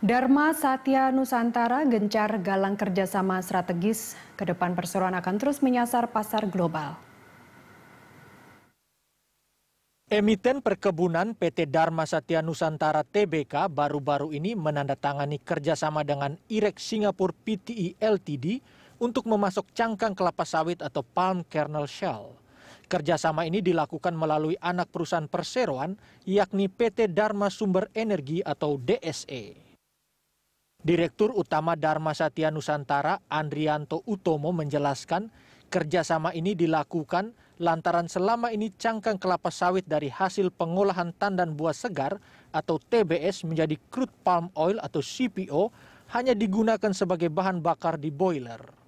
Dharma Satya Nusantara gencar galang kerjasama strategis. Kedepan perseroan akan terus menyasar pasar global. Emiten perkebunan PT Dharma Satya Nusantara TBK baru-baru ini menandatangani kerjasama dengan IREX Singapura PTI e LTD untuk memasok cangkang kelapa sawit atau palm kernel shell. Kerjasama ini dilakukan melalui anak perusahaan perseroan yakni PT Dharma Sumber Energi atau DSE. Direktur Utama Dharma Satya Nusantara Andrianto Utomo menjelaskan kerjasama ini dilakukan lantaran selama ini cangkang kelapa sawit dari hasil pengolahan tandan buah segar atau TBS menjadi crude palm oil atau CPO hanya digunakan sebagai bahan bakar di boiler.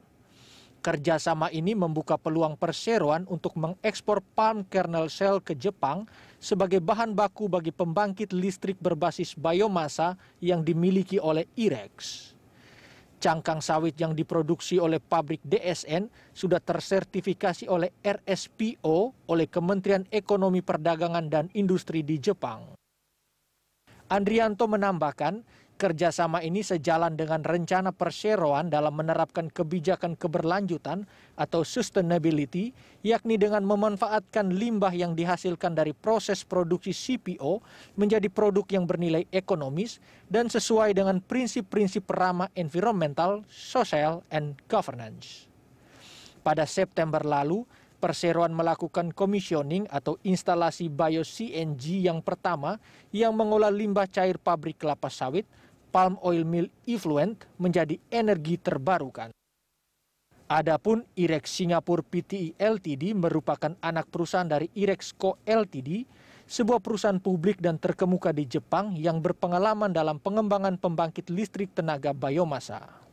Kerjasama ini membuka peluang perseroan untuk mengekspor palm kernel cell ke Jepang sebagai bahan baku bagi pembangkit listrik berbasis biomasa yang dimiliki oleh IREX. Cangkang sawit yang diproduksi oleh pabrik DSN sudah tersertifikasi oleh RSPO oleh Kementerian Ekonomi Perdagangan dan Industri di Jepang. Andrianto menambahkan, Kerjasama ini sejalan dengan rencana perseroan dalam menerapkan kebijakan keberlanjutan atau sustainability, yakni dengan memanfaatkan limbah yang dihasilkan dari proses produksi CPO menjadi produk yang bernilai ekonomis dan sesuai dengan prinsip-prinsip ramah environmental, social, and governance. Pada September lalu, perseroan melakukan komisioning atau instalasi bio-CNG yang pertama yang mengolah limbah cair pabrik kelapa sawit, palm oil mill effluent menjadi energi terbarukan. Adapun IREX Singapura PTI e LTD merupakan anak perusahaan dari IREX Co LTD, sebuah perusahaan publik dan terkemuka di Jepang yang berpengalaman dalam pengembangan pembangkit listrik tenaga biomasa.